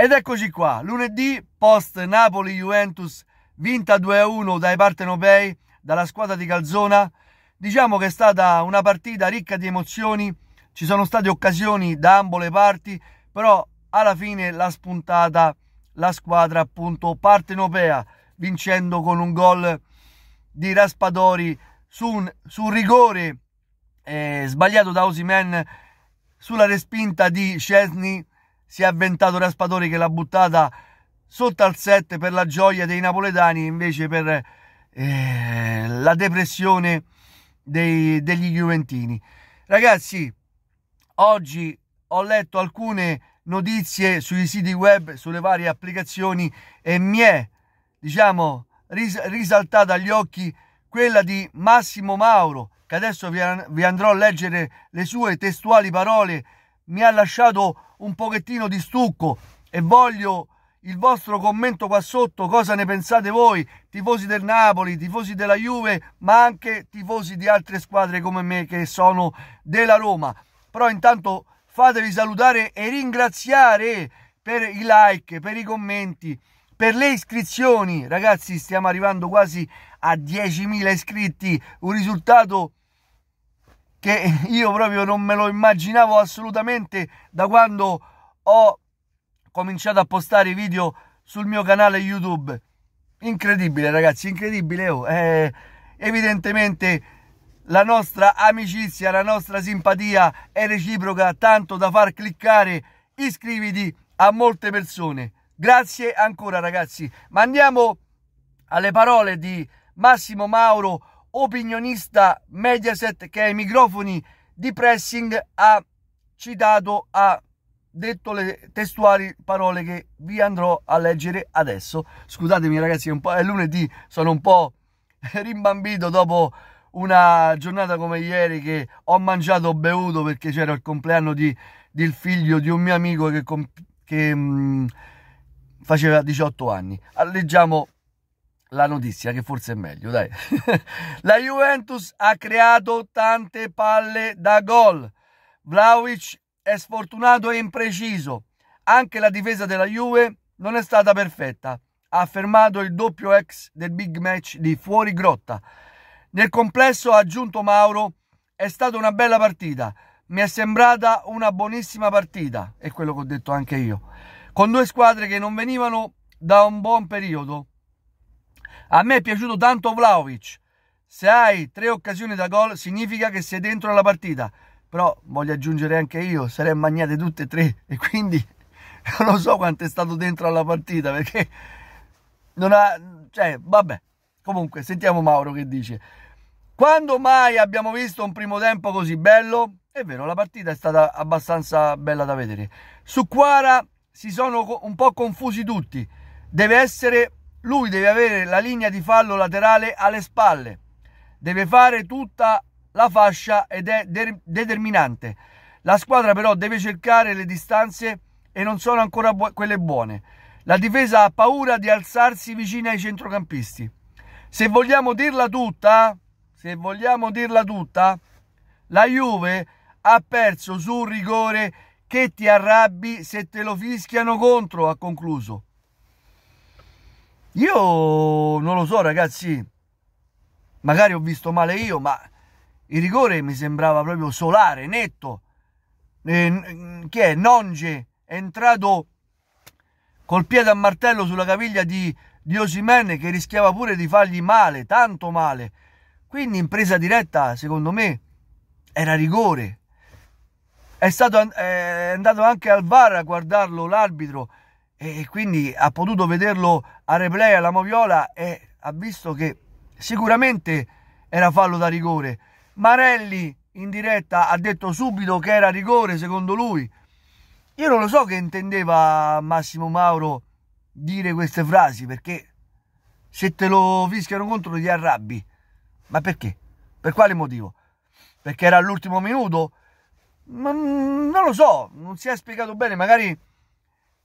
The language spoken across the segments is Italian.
Ed eccoci qua, lunedì post Napoli-Juventus vinta 2-1 dai partenopei, dalla squadra di Calzona. Diciamo che è stata una partita ricca di emozioni, ci sono state occasioni da ambo le parti, però alla fine l'ha spuntata la squadra appunto partenopea, vincendo con un gol di Raspadori su un, su un rigore eh, sbagliato da Osimen sulla respinta di Cesny si è avventato Raspadori che l'ha buttata sotto al set per la gioia dei napoletani invece per eh, la depressione dei, degli Juventini ragazzi oggi ho letto alcune notizie sui siti web sulle varie applicazioni e mi è diciamo ris risaltata agli occhi quella di Massimo Mauro che adesso vi, vi andrò a leggere le sue testuali parole mi ha lasciato un pochettino di stucco e voglio il vostro commento qua sotto, cosa ne pensate voi, tifosi del Napoli, tifosi della Juve, ma anche tifosi di altre squadre come me che sono della Roma. Però intanto fatevi salutare e ringraziare per i like, per i commenti, per le iscrizioni. Ragazzi, stiamo arrivando quasi a 10.000 iscritti, un risultato che io proprio non me lo immaginavo assolutamente da quando ho cominciato a postare video sul mio canale YouTube. Incredibile ragazzi, incredibile. Oh. Eh, evidentemente la nostra amicizia, la nostra simpatia è reciproca, tanto da far cliccare iscriviti a molte persone. Grazie ancora ragazzi, ma andiamo alle parole di Massimo Mauro opinionista Mediaset che ai microfoni di pressing ha citato, ha detto le testuali parole che vi andrò a leggere adesso. Scusatemi ragazzi, è lunedì, sono un po' rimbambito dopo una giornata come ieri che ho mangiato, ho bevuto perché c'era il compleanno di, del figlio di un mio amico che, che mh, mm, faceva 18 anni. Leggiamo la notizia che forse è meglio, dai. la Juventus ha creato tante palle da gol. Vlaovic è sfortunato e impreciso. Anche la difesa della Juve non è stata perfetta, ha affermato il doppio ex del big match di fuori grotta. Nel complesso, ha aggiunto Mauro, è stata una bella partita. Mi è sembrata una buonissima partita, è quello che ho detto anche io. Con due squadre che non venivano da un buon periodo, a me è piaciuto tanto Vlaovic. Se hai tre occasioni da gol significa che sei dentro la partita. Però voglio aggiungere anche io, sarei magnate tutte e tre e quindi non lo so quanto è stato dentro alla partita perché non ha... cioè, vabbè. Comunque, sentiamo Mauro che dice quando mai abbiamo visto un primo tempo così bello? È vero, la partita è stata abbastanza bella da vedere. Su Quara si sono un po' confusi tutti. Deve essere lui deve avere la linea di fallo laterale alle spalle, deve fare tutta la fascia ed è de determinante. La squadra però deve cercare le distanze e non sono ancora bu quelle buone. La difesa ha paura di alzarsi vicino ai centrocampisti. Se vogliamo dirla tutta, se vogliamo dirla tutta, la Juve ha perso su un rigore che ti arrabbi se te lo fischiano contro, ha concluso. Io non lo so, ragazzi. Magari ho visto male io, ma il rigore mi sembrava proprio solare, netto. Eh, che è Nonge è entrato col piede a martello sulla caviglia di, di Osimen che rischiava pure di fargli male, tanto male. Quindi in presa diretta, secondo me, era rigore. È, stato, è andato anche al VAR a guardarlo l'arbitro e quindi ha potuto vederlo a replay alla Moviola e ha visto che sicuramente era fallo da rigore. Marelli in diretta ha detto subito che era rigore secondo lui. Io non lo so che intendeva Massimo Mauro dire queste frasi perché se te lo fischiano contro ti arrabbi. Ma perché? Per quale motivo? Perché era all'ultimo minuto? Mm, non lo so, non si è spiegato bene, magari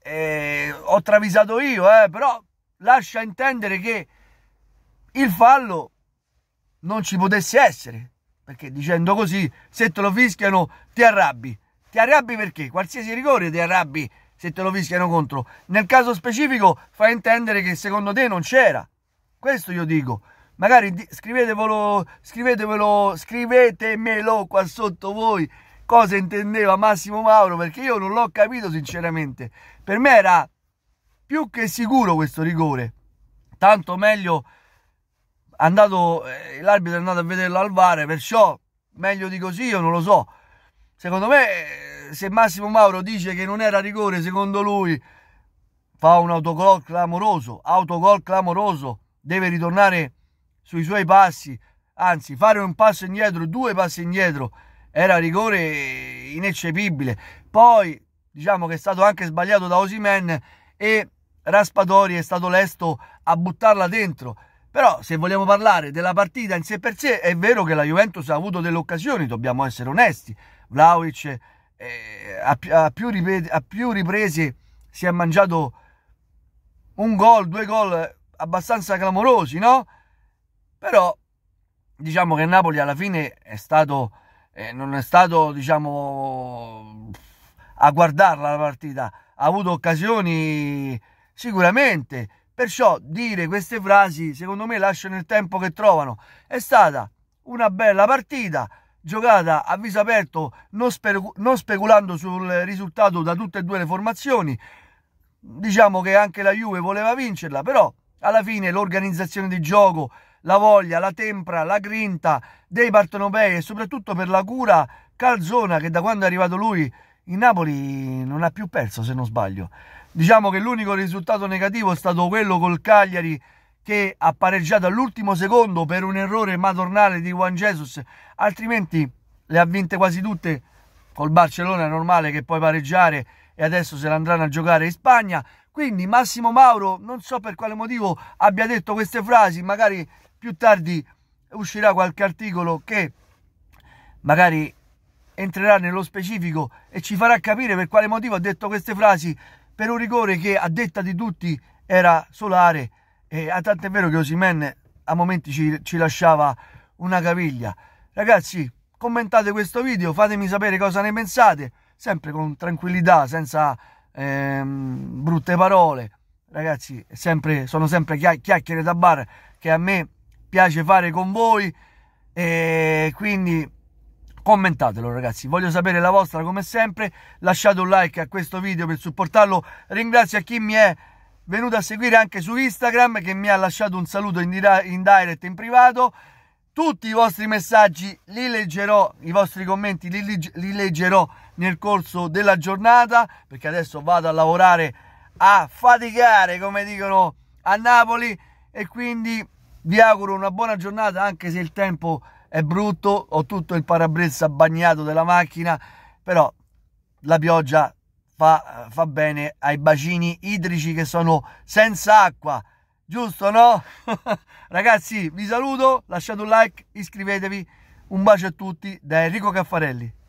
eh, ho travisato io, eh, però lascia intendere che il fallo non ci potesse essere. Perché dicendo così, se te lo fischiano, ti arrabbi. Ti arrabbi perché? Qualsiasi rigore ti arrabbi se te lo fischiano contro. Nel caso specifico fa intendere che secondo te non c'era. Questo io dico. Magari scrivetevelo, scrivetevelo, scrivetemelo qua sotto voi cosa intendeva Massimo Mauro perché io non l'ho capito sinceramente. Per me era più che sicuro questo rigore, tanto meglio andato, eh, l'arbitro è andato a vederlo al VAR, perciò meglio di così io non lo so. Secondo me eh, se Massimo Mauro dice che non era rigore, secondo lui fa un autogol clamoroso, autogol clamoroso, deve ritornare sui suoi passi, anzi fare un passo indietro, due passi indietro, era rigore ineccepibile. Poi diciamo che è stato anche sbagliato da Osimen e Raspadori è stato lesto a buttarla dentro. Però se vogliamo parlare della partita in sé per sé, è vero che la Juventus ha avuto delle occasioni, dobbiamo essere onesti. Vlaovic eh, a, a, più ripet- a più riprese si è mangiato un gol, due gol abbastanza clamorosi, no? Però diciamo che Napoli alla fine è stato, eh, non è stato diciamo, a guardarla la partita, ha avuto occasioni Sicuramente, perciò dire queste frasi, secondo me, lasciano il tempo che trovano. È stata una bella partita, giocata a viso aperto, non, spe non speculando sul risultato da tutte e due le formazioni. Diciamo che anche la Juve voleva vincerla, però alla fine l'organizzazione di gioco, la voglia, la tempra, la grinta dei partenopei e soprattutto per la cura calzona che da quando è arrivato lui il Napoli non ha più perso se non sbaglio. Diciamo che l'unico risultato negativo è stato quello col Cagliari che ha pareggiato all'ultimo secondo per un errore madornale di Juan Jesus, altrimenti le ha vinte quasi tutte col Barcellona, è normale che puoi pareggiare e adesso se ne andranno a giocare in Spagna. Quindi Massimo Mauro, non so per quale motivo abbia detto queste frasi, magari più tardi uscirà qualche articolo che magari entrerà nello specifico e ci farà capire per quale motivo ha detto queste frasi per un rigore che a detta di tutti era solare e a ah, tanto è vero che Osimen a momenti ci, ci lasciava una caviglia. Ragazzi, commentate questo video, fatemi sapere cosa ne pensate, sempre con tranquillità, senza ehm, brutte parole. Ragazzi, sempre, sono sempre chiacchiere da bar che a me piace fare con voi e quindi Commentatelo ragazzi, voglio sapere la vostra come sempre, lasciate un like a questo video per supportarlo, ringrazio a chi mi è venuto a seguire anche su Instagram che mi ha lasciato un saluto in, in direct in privato, tutti i vostri messaggi li leggerò, i vostri commenti li, li leggerò nel corso della giornata perché adesso vado a lavorare a faticare come dicono a Napoli e quindi vi auguro una buona giornata anche se il tempo è è brutto, ho tutto il parabrezza bagnato della macchina, però la pioggia fa, fa bene ai bacini idrici che sono senza acqua, giusto no? Ragazzi vi saluto, lasciate un like, iscrivetevi, un bacio a tutti da Enrico Caffarelli.